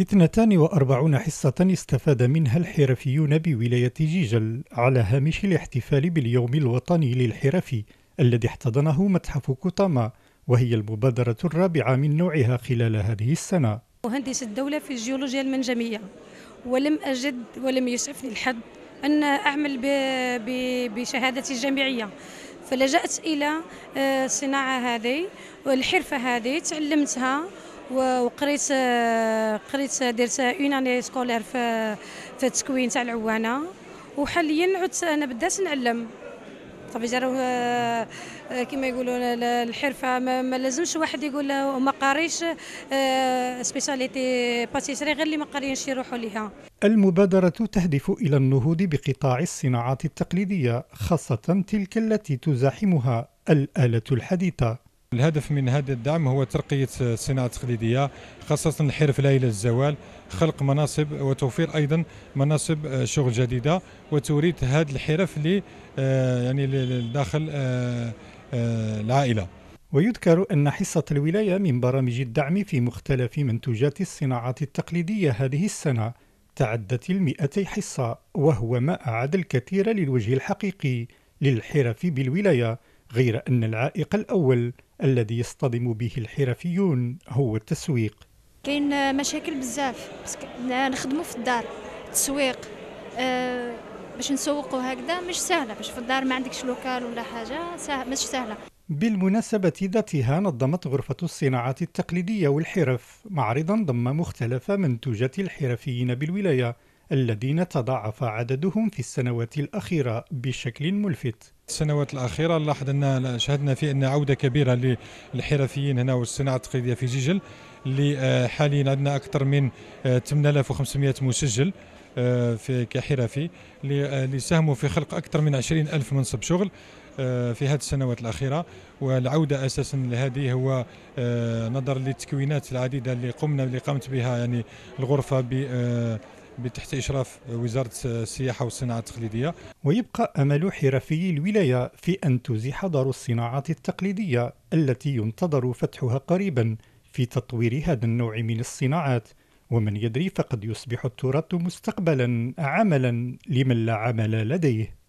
42 حصة استفاد منها الحرفيون بولاية جيجل على هامش الاحتفال باليوم الوطني للحرفي الذي احتضنه متحف كوتاما وهي المبادرة الرابعة من نوعها خلال هذه السنة مهندس الدولة في الجيولوجيا المنجمية ولم أجد ولم يسعفني الحظ أن أعمل بشهادتي الجامعية فلجأت إلى الصناعة آه، هذه والحرفة هذه تعلمتها وقريت آه، قريت آه، درت اون اني سكولير في في التكوين تاع العوانه وحاليا عدت انا بدات نعلم صافي جرو آه، كما يقولوا الحرفه ما, ما لازمش واحد يقول ما قاريش سبيساليتي باتيسري غير اللي ما قاريينش يروحوا ليها المبادرة تهدف إلى النهوض بقطاع الصناعات التقليدية خاصة تلك التي تزاحمها الآلة الحديثة الهدف من هذا الدعم هو ترقية الصناعة التقليدية خاصة الحرف لا إلى الزوال خلق مناصب وتوفير أيضا مناصب آه، شغل جديدة وتوريث هذه الحرف ل آه، يعني داخل آه، العائلة ويذكر أن حصة الولاية من برامج الدعم في مختلف منتوجات الصناعات التقليدية هذه السنة تعدت المئتي حصة وهو ما أعد الكثير للوجه الحقيقي للحرف بالولاية غير أن العائق الأول الذي يصطدم به الحرفيون هو التسويق كاين مشاكل بزاف نخدموا في الدار التسويق أه باش نسوقوا هكذا مش سهله باش في الدار ما عندكش لوكال ولا حاجه سهل مش سهله بالمناسبة ذاتها نظمت غرفة الصناعات التقليدية والحرف معرضا ضم مختلف منتوجات الحرفيين بالولاية الذين تضاعف عددهم في السنوات الأخيرة بشكل ملفت السنوات الأخيرة لاحظ أن شهدنا في أن عودة كبيرة للحرفيين هنا والصناعة التقليدية في جيجل اللي آه، حاليا عندنا أكثر من 8500 آه، مسجل آه، في كحرفي اللي ساهموا في خلق أكثر من 20 ألف منصب شغل في هذه السنوات الأخيرة والعودة أساسا لهذه هو نظرا للتكوينات العديدة اللي قمنا اللي قامت بها يعني الغرفة تحت إشراف وزارة السياحة والصناعة التقليدية ويبقى أمل حرفي الولاية في أن تزيح دار الصناعات التقليدية التي ينتظر فتحها قريبا في تطوير هذا النوع من الصناعات ومن يدري فقد يصبح التراث مستقبلا عملا لمن لا عمل لديه